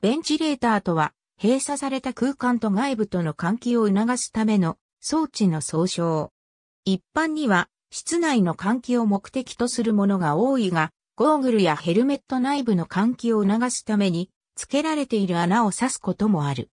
ベンチレーターとは、閉鎖された空間と外部との換気を促すための装置の総称。一般には、室内の換気を目的とするものが多いが、ゴーグルやヘルメット内部の換気を促すために、付けられている穴を刺すこともある。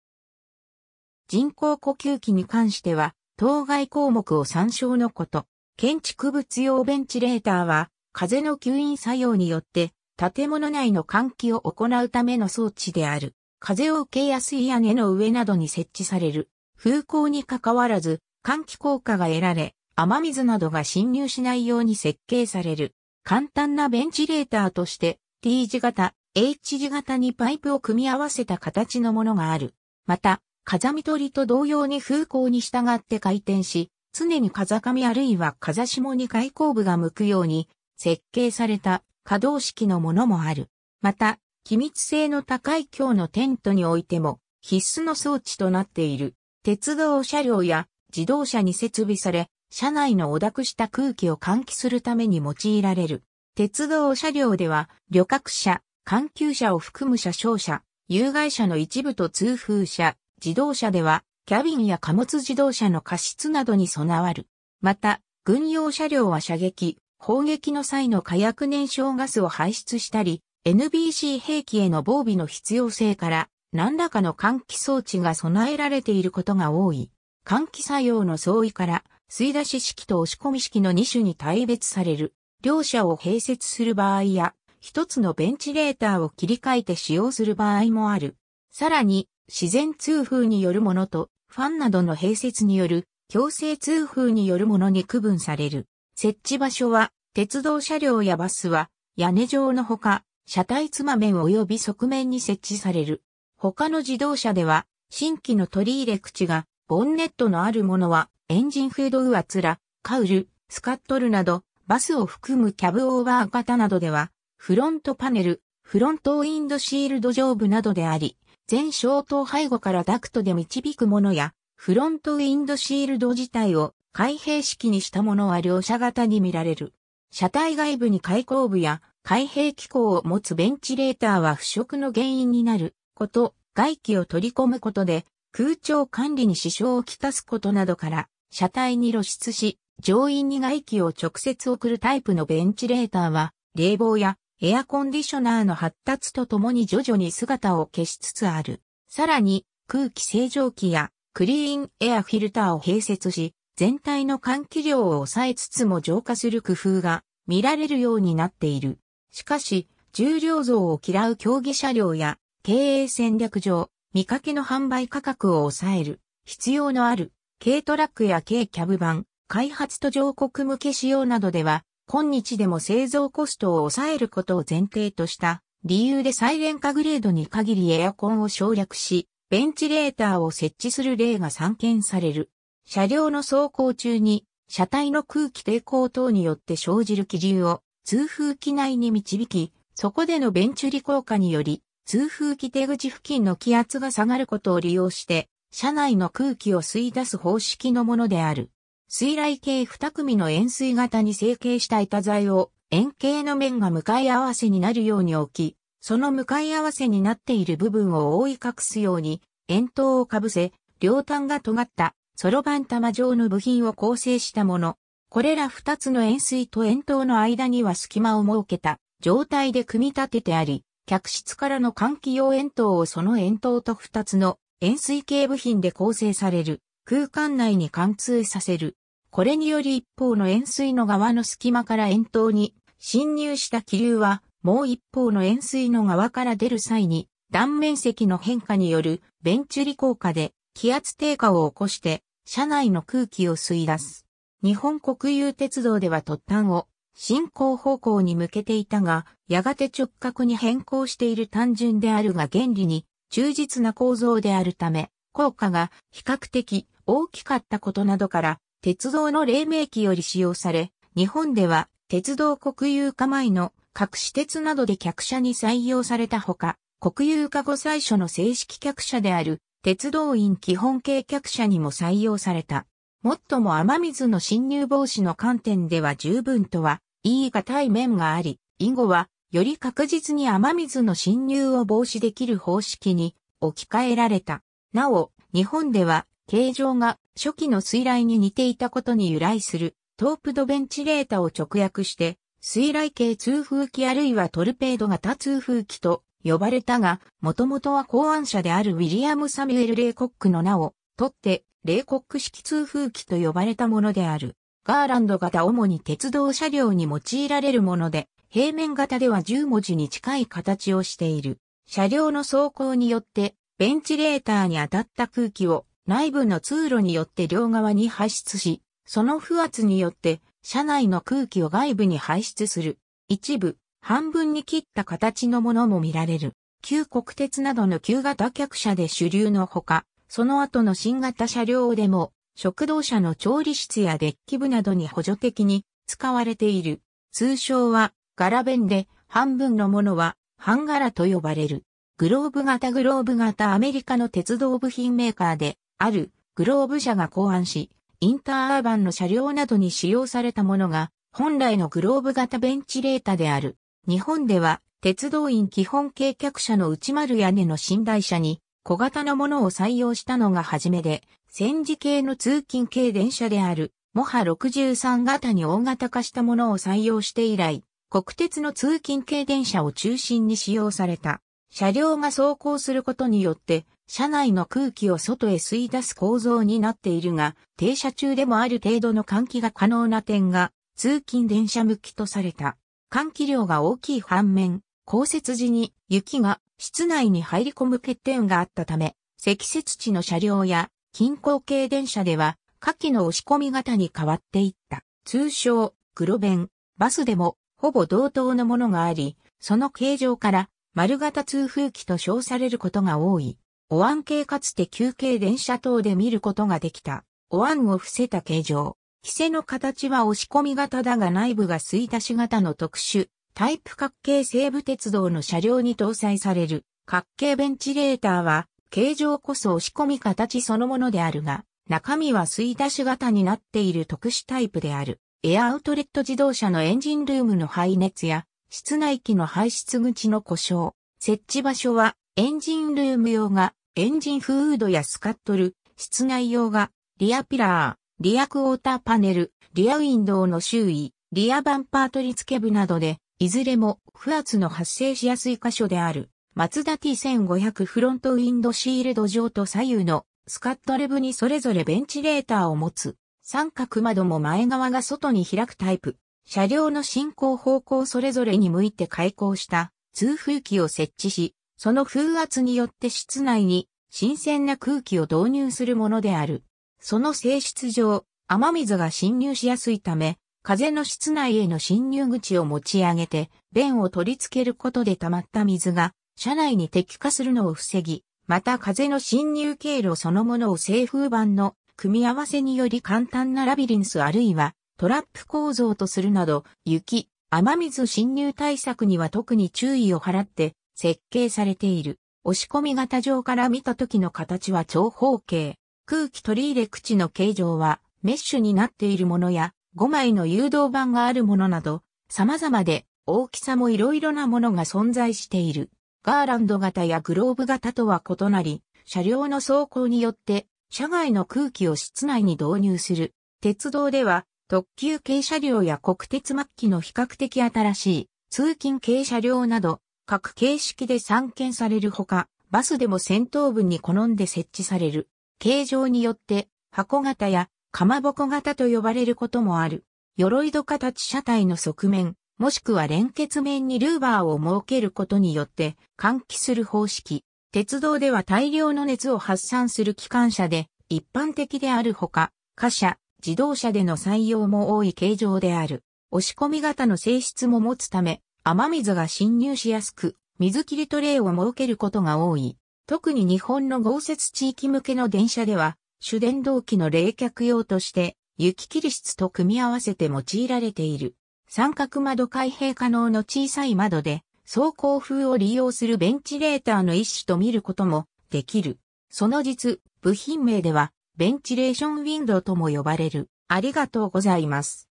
人工呼吸器に関しては、当該項目を参照のこと。建築物用ベンチレーターは、風の吸引作用によって建物内の換気を行うための装置である。風を受けやすい屋根の上などに設置される。風向にかかわらず、換気効果が得られ、雨水などが侵入しないように設計される。簡単なベンチレーターとして、T 字型、H 字型にパイプを組み合わせた形のものがある。また、風見取りと同様に風向に従って回転し、常に風上あるいは風下に開口部が向くように設計された可動式のものもある。また、機密性の高い強のテントにおいても必須の装置となっている。鉄道車両や自動車に設備され、車内の汚濁した空気を換気するために用いられる。鉄道車両では、旅客車、環球車を含む車掌車、有害車の一部と通風車、自動車では、キャビンや貨物自動車の過失などに備わる。また、軍用車両は射撃、砲撃の際の火薬燃焼ガスを排出したり、NBC 兵器への防備の必要性から何らかの換気装置が備えられていることが多い。換気作用の相違から吸い出し式と押し込み式の2種に対別される。両者を併設する場合や、一つのベンチレーターを切り替えて使用する場合もある。さらに、自然通風によるものと、ファンなどの併設による強制通風によるものに区分される。設置場所は鉄道車両やバスは屋根上のほか、車体妻面及び側面に設置される。他の自動車では、新規の取り入れ口が、ボンネットのあるものは、エンジンフェードウアツラ、カウル、スカットルなど、バスを含むキャブオーバー型などでは、フロントパネル、フロントウィンドシールド上部などであり、全消灯背後からダクトで導くものや、フロントウィンドシールド自体を開閉式にしたものは両者型に見られる。車体外部に開口部や開閉機構を持つベンチレーターは腐食の原因になること、外気を取り込むことで空調管理に支障をきたすことなどから、車体に露出し、乗員に外気を直接送るタイプのベンチレーターは、冷房やエアコンディショナーの発達とともに徐々に姿を消しつつある。さらに、空気清浄機やクリーンエアフィルターを併設し、全体の換気量を抑えつつも浄化する工夫が見られるようになっている。しかし、重量増を嫌う競技車両や経営戦略上、見かけの販売価格を抑える必要のある軽トラックや軽キャブ版、開発途上国向け仕様などでは、今日でも製造コストを抑えることを前提とした理由でサイレンカグレードに限りエアコンを省略し、ベンチレーターを設置する例が散見される。車両の走行中に車体の空気抵抗等によって生じる気流を通風機内に導き、そこでのベンチュリ効果により、通風機出口付近の気圧が下がることを利用して、車内の空気を吸い出す方式のものである。水雷系二組の円錐型に成形した板材を円形の面が向かい合わせになるように置き、その向かい合わせになっている部分を覆い隠すように、円筒をかぶせ、両端が尖ったそろばん玉状の部品を構成したもの。これら二つの円錐と円筒の間には隙間を設けた状態で組み立ててあり、客室からの換気用円筒をその円筒と二つの円錐系部品で構成される空間内に貫通させる。これにより一方の円錐の側の隙間から円筒に侵入した気流はもう一方の円錐の側から出る際に断面積の変化によるベンチュリ効果で気圧低下を起こして車内の空気を吸い出す。日本国有鉄道では突端を進行方向に向けていたが、やがて直角に変更している単純であるが原理に忠実な構造であるため、効果が比較的大きかったことなどから、鉄道の黎明期より使用され、日本では鉄道国有化前の各私鉄などで客車に採用されたほか、国有化後最初の正式客車である鉄道員基本計客車にも採用された。もっとも雨水の侵入防止の観点では十分とは言い難い面があり、以後はより確実に雨水の侵入を防止できる方式に置き換えられた。なお、日本では形状が初期の水雷に似ていたことに由来するトープドベンチレータを直訳して水雷系通風機あるいはトルペード型通風機と呼ばれたが、もともとは考案者であるウィリアム・サミュエル・レイコックの名を、とって、レイコック式通風機と呼ばれたものである。ガーランド型主に鉄道車両に用いられるもので、平面型では10文字に近い形をしている。車両の走行によって、ベンチレーターに当たった空気を内部の通路によって両側に排出し、その負圧によって車内の空気を外部に排出する。一部、半分に切った形のものも見られる。旧国鉄などの旧型客車で主流のほか、その後の新型車両でも、食堂車の調理室やデッキ部などに補助的に使われている。通称は、柄弁で、半分のものは、半柄と呼ばれる。グローブ型グローブ型アメリカの鉄道部品メーカーで、ある、グローブ社が考案し、インターアーバンの車両などに使用されたものが、本来のグローブ型ベンチレータである。日本では、鉄道員基本計客車の内丸屋根の寝台車に小型のものを採用したのが初めで、戦時系の通勤系電車である、モハ63型に大型化したものを採用して以来、国鉄の通勤系電車を中心に使用された。車両が走行することによって、車内の空気を外へ吸い出す構造になっているが、停車中でもある程度の換気が可能な点が、通勤電車向きとされた。換気量が大きい反面、降雪時に雪が室内に入り込む欠点があったため、積雪地の車両や近郊系電車では、下記の押し込み型に変わっていった。通称、黒弁、バスでも、ほぼ同等のものがあり、その形状から、丸型通風機と称されることが多い。お椀系かつて休憩電車等で見ることができた。お椀を伏せた形状。キセの形は押し込み型だが内部が吸い出し型の特殊、タイプ角形西武鉄道の車両に搭載される角形ベンチレーターは形状こそ押し込み形そのものであるが、中身は吸い出し型になっている特殊タイプである。エアアウトレット自動車のエンジンルームの排熱や室内機の排出口の故障。設置場所はエンジンルーム用がエンジンフードやスカットル、室内用がリアピラー。リアクォーターパネル、リアウィンドウの周囲、リアバンパー取り付け部などで、いずれも不圧の発生しやすい箇所である、マツダ T1500 フロントウィンドシールド上と左右のスカットレブにそれぞれベンチレーターを持つ、三角窓も前側が外に開くタイプ、車両の進行方向それぞれに向いて開口した通風機を設置し、その風圧によって室内に新鮮な空気を導入するものである。その性質上、雨水が侵入しやすいため、風の室内への侵入口を持ち上げて、弁を取り付けることで溜まった水が、車内に滴下するのを防ぎ、また風の侵入経路そのものを製風板の組み合わせにより簡単なラビリンスあるいはトラップ構造とするなど、雪、雨水侵入対策には特に注意を払って設計されている。押し込み型上から見た時の形は長方形。空気取り入れ口の形状はメッシュになっているものや5枚の誘導板があるものなど様々で大きさも色々なものが存在している。ガーランド型やグローブ型とは異なり、車両の走行によって車外の空気を室内に導入する。鉄道では特急軽車両や国鉄末期の比較的新しい通勤軽車両など各形式で散見されるほか、バスでも先頭部に好んで設置される。形状によって箱型やかまぼこ型と呼ばれることもある。鎧戸形車体の側面、もしくは連結面にルーバーを設けることによって換気する方式。鉄道では大量の熱を発散する機関車で一般的であるほか、貨車、自動車での採用も多い形状である。押し込み型の性質も持つため、雨水が侵入しやすく、水切りトレイを設けることが多い。特に日本の豪雪地域向けの電車では、主電動機の冷却用として、雪切り室と組み合わせて用いられている。三角窓開閉可能の小さい窓で、走行風を利用するベンチレーターの一種と見ることもできる。その実、部品名では、ベンチレーションウィンドウとも呼ばれる。ありがとうございます。